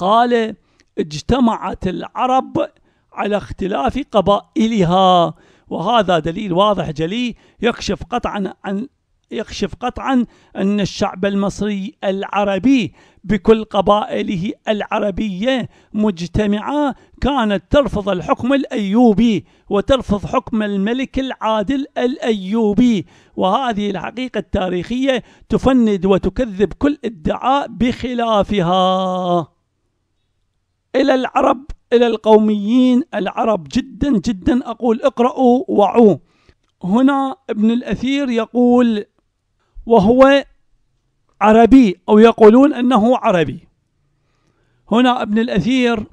قال اجتمعت العرب على اختلاف قبائلها وهذا دليل واضح جلي يكشف قطعا عن يكشف قطعا أن الشعب المصري العربي بكل قبائله العربية مجتمعة كانت ترفض الحكم الأيوبي وترفض حكم الملك العادل الأيوبي وهذه الحقيقة التاريخية تفند وتكذب كل ادعاء بخلافها إلى العرب إلى القوميين العرب جدا جدا أقول اقرأوا وعوا هنا ابن الأثير يقول وهو عربي أو يقولون أنه عربي هنا ابن الأثير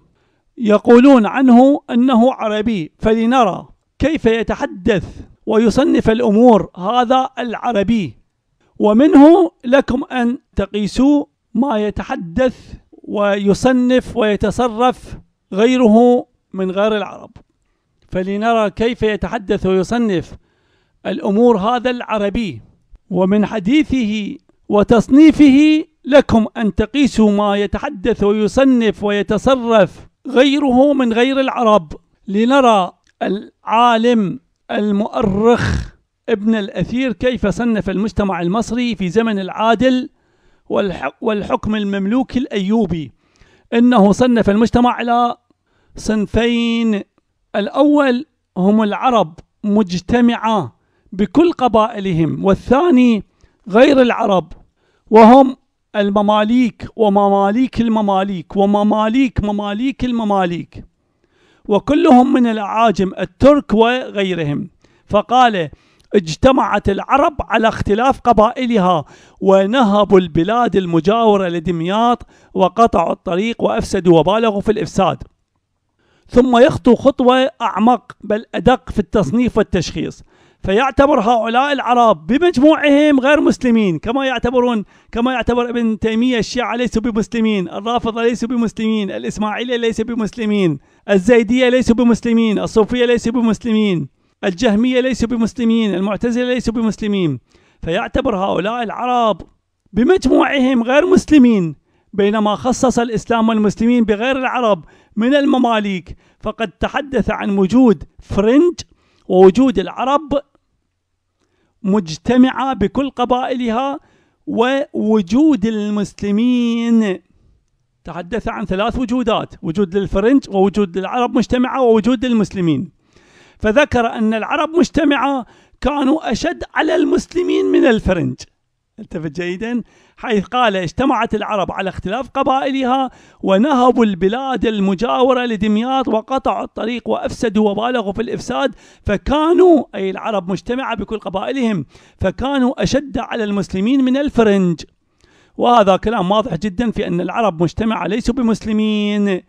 يقولون عنه أنه عربي فلنرى كيف يتحدث ويصنف الأمور هذا العربي ومنه لكم أن تقيسوا ما يتحدث ويصنف ويتصرف غيره من غير العرب فلنرى كيف يتحدث ويصنف الأمور هذا العربي ومن حديثه وتصنيفه لكم أن تقيسوا ما يتحدث ويصنف ويتصرف غيره من غير العرب لنرى العالم المؤرخ ابن الأثير كيف صنف المجتمع المصري في زمن العادل والحكم المملوكي الأيوبي إنه صنف المجتمع الى صنفين الأول هم العرب مجتمعة بكل قبائلهم والثاني غير العرب وهم المماليك ومماليك المماليك ومماليك مماليك المماليك وكلهم من الأعاجم الترك وغيرهم فقال اجتمعت العرب على اختلاف قبائلها ونهبوا البلاد المجاورة لدمياط وقطعوا الطريق وأفسدوا وبالغوا في الإفساد ثم يخطو خطوة أعمق بل أدق في التصنيف والتشخيص فيعتبر هؤلاء العرب بمجموعهم غير مسلمين كما يعتبرون كما يعتبر ابن تيمية الشيعة ليسوا بمسلمين الرافضة ليسوا بمسلمين الإسماعيلية ليسوا بمسلمين الزيدية ليسوا بمسلمين الصوفية ليسوا بمسلمين الجهمية ليسوا بمسلمين المعتزلة ليسوا بمسلمين فيعتبر هؤلاء العرب بمجموعهم غير مسلمين بينما خصص الإسلام والمسلمين بغير العرب من المماليك فقد تحدث عن وجود فرنج ووجود العرب مجتمعة بكل قبائلها ووجود المسلمين تحدث عن ثلاث وجودات وجود للفرنج ووجود للعرب مجتمعة ووجود للمسلمين فذكر أن العرب مجتمعة كانوا أشد على المسلمين من الفرنج التفت جيدا حيث قال اجتمعت العرب على اختلاف قبائلها ونهبوا البلاد المجاورة لدمياط وقطعوا الطريق وأفسدوا وبالغوا في الإفساد فكانوا أي العرب مجتمعة بكل قبائلهم فكانوا أشد على المسلمين من الفرنج وهذا كلام واضح جدا في أن العرب مجتمعة ليسوا بمسلمين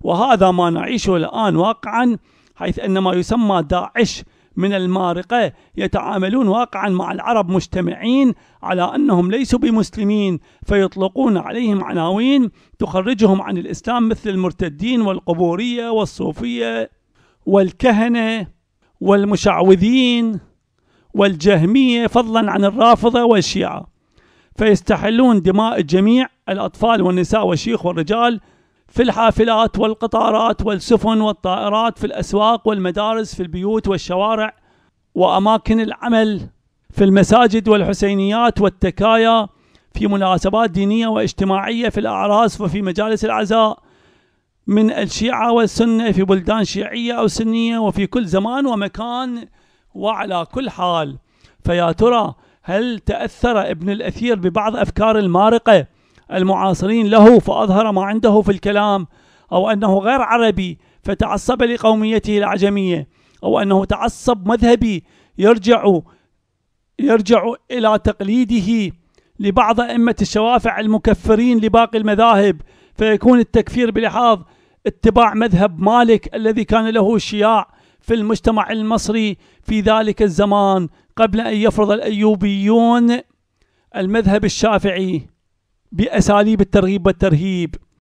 وهذا ما نعيشه الآن واقعا حيث أن ما يسمى داعش من المارقة يتعاملون واقعا مع العرب مجتمعين على أنهم ليسوا بمسلمين فيطلقون عليهم عناوين تخرجهم عن الإسلام مثل المرتدين والقبورية والصوفية والكهنة والمشعوذين والجهمية فضلا عن الرافضة والشيعة فيستحلون دماء الجميع الأطفال والنساء والشيخ والرجال في الحافلات والقطارات والسفن والطائرات في الأسواق والمدارس في البيوت والشوارع وأماكن العمل في المساجد والحسينيات والتكايا في مناسبات دينية واجتماعية في الأعراس وفي مجالس العزاء من الشيعة والسنة في بلدان شيعية أو سنية وفي كل زمان ومكان وعلى كل حال فيا ترى هل تأثر ابن الأثير ببعض أفكار المارقة المعاصرين له فأظهر ما عنده في الكلام أو أنه غير عربي فتعصب لقوميته العجمية أو أنه تعصب مذهبي يرجع يرجع إلى تقليده لبعض أئمة الشوافع المكفرين لباقي المذاهب فيكون التكفير بلحاظ اتباع مذهب مالك الذي كان له شياع في المجتمع المصري في ذلك الزمان قبل أن يفرض الأيوبيون المذهب الشافعي بأساليب الترغيب والترهيب